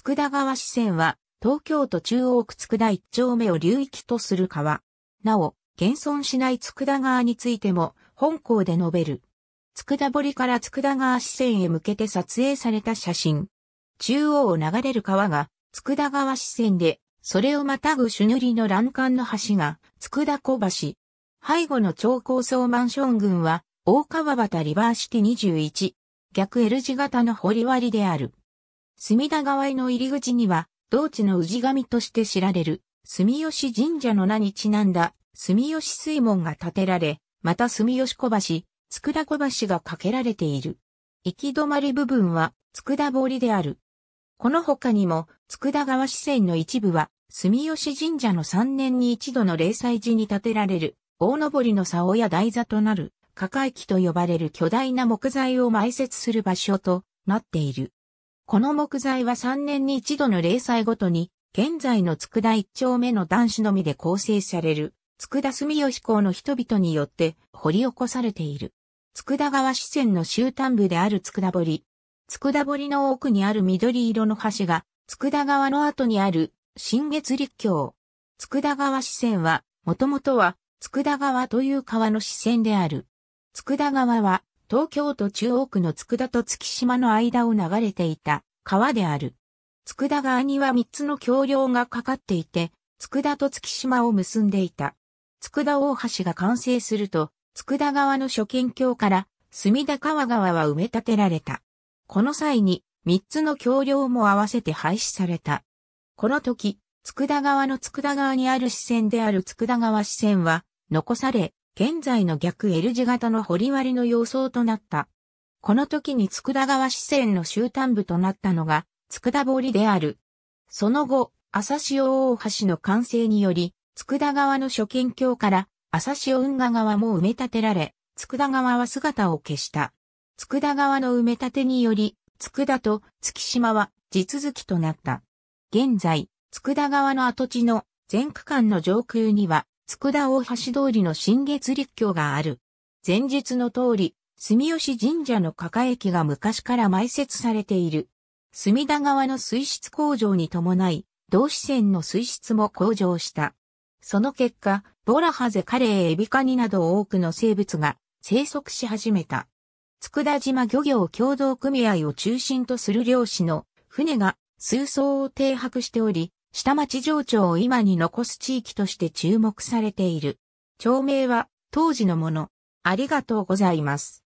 佃川支線は、東京都中央区佃一丁目を流域とする川。なお、現存しない佃川についても、本校で述べる。佃堀から佃川支線へ向けて撮影された写真。中央を流れる川が、佃川支線で、それをまたぐ朱塗りの欄干の橋が、佃小橋。背後の超高層マンション群は、大川端リバーシティ21。逆 L 字型の掘り割りである。隅田川への入り口には、同地の氏神として知られる、住吉神社の名にちなんだ、住吉水門が建てられ、また住吉小橋、佃小橋が架けられている。行き止まり部分は、佃堀である。この他にも、佃川支線の一部は、住吉神社の3年に一度の霊祭時に建てられる、大登りの竿や台座となる、架界機と呼ばれる巨大な木材を埋設する場所となっている。この木材は3年に一度の零細ごとに、現在の佃一丁目の男子のみで構成される、佃住吉港の人々によって掘り起こされている。佃川支線の終端部である佃堀。佃堀の奥にある緑色の橋が、佃川の後にある新月陸橋。佃川支線は、もともとは、佃川という川の支線である。佃川は、東京都中央区の佃と月島の間を流れていた川である。佃川には3つの橋梁がかかっていて、佃と月島を結んでいた。佃大橋が完成すると、佃川の初見橋から隅田川川は埋め立てられた。この際に3つの橋梁も合わせて廃止された。この時、佃川の佃川にある支線である佃川支線は残され、現在の逆 L 字型の掘割の様相となった。この時に佃川支線の終端部となったのが、佃堀である。その後、朝潮大橋の完成により、佃川の初見橋から朝潮運河川も埋め立てられ、佃川は姿を消した。佃川の埋め立てにより、佃と月島は地続きとなった。現在、佃川の跡地の全区間の上空には、佃大橋通りの新月立橋がある。前述の通り、住吉神社の加駅が昔から埋設されている。隅田川の水質向上に伴い、同志線の水質も向上した。その結果、ボラハゼカレーエビカニなど多くの生物が生息し始めた。佃島漁業協同組合を中心とする漁師の船が水槽を停泊しており、下町情緒を今に残す地域として注目されている。町名は当時のもの。ありがとうございます。